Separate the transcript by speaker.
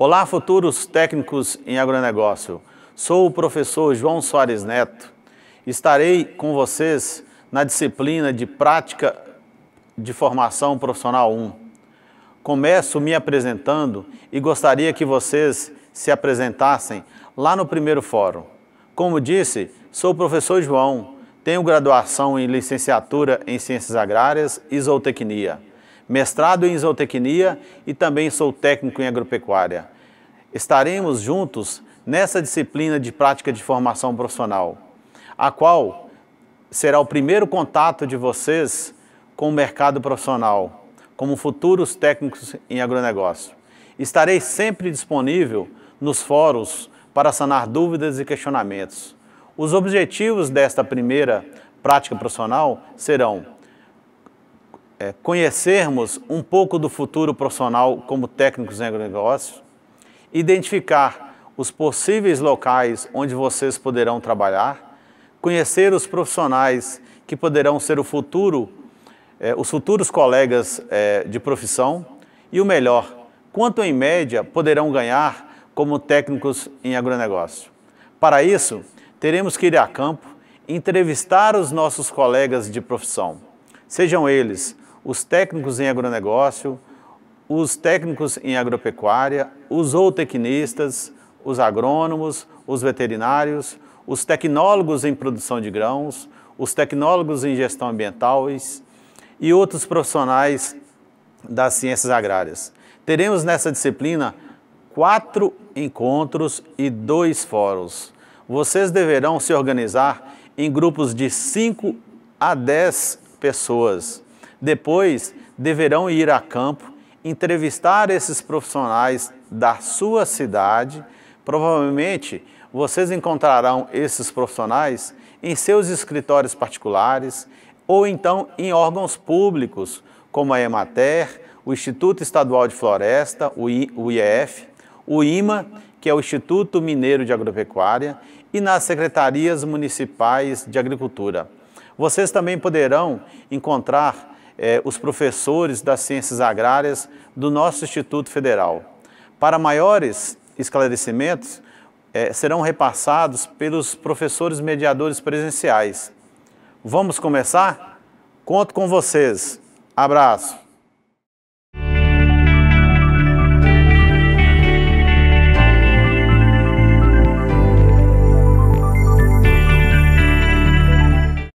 Speaker 1: Olá, futuros técnicos em agronegócio. Sou o professor João Soares Neto. Estarei com vocês na disciplina de Prática de Formação Profissional 1. Começo me apresentando e gostaria que vocês se apresentassem lá no primeiro fórum. Como disse, sou o professor João, tenho graduação em licenciatura em Ciências Agrárias e Zootecnia mestrado em zootecnia e também sou técnico em agropecuária. Estaremos juntos nessa disciplina de prática de formação profissional, a qual será o primeiro contato de vocês com o mercado profissional, como futuros técnicos em agronegócio. Estarei sempre disponível nos fóruns para sanar dúvidas e questionamentos. Os objetivos desta primeira prática profissional serão é, conhecermos um pouco do futuro profissional como técnicos em agronegócio, identificar os possíveis locais onde vocês poderão trabalhar, conhecer os profissionais que poderão ser o futuro, eh, os futuros colegas eh, de profissão e o melhor, quanto em média poderão ganhar como técnicos em agronegócio. Para isso, teremos que ir a campo entrevistar os nossos colegas de profissão, sejam eles os técnicos em agronegócio, os técnicos em agropecuária, os zootecnistas, os agrônomos, os veterinários, os tecnólogos em produção de grãos, os tecnólogos em gestão ambiental e outros profissionais das ciências agrárias. Teremos nessa disciplina quatro encontros e dois fóruns. Vocês deverão se organizar em grupos de 5 a 10 pessoas. Depois, deverão ir a campo entrevistar esses profissionais da sua cidade. Provavelmente vocês encontrarão esses profissionais em seus escritórios particulares ou então em órgãos públicos, como a EMATER, o Instituto Estadual de Floresta, o IEF, o IMA, que é o Instituto Mineiro de Agropecuária, e nas secretarias municipais de agricultura. Vocês também poderão encontrar é, os professores das ciências agrárias do nosso Instituto Federal. Para maiores esclarecimentos, é, serão repassados pelos professores mediadores presenciais. Vamos começar? Conto com vocês. Abraço.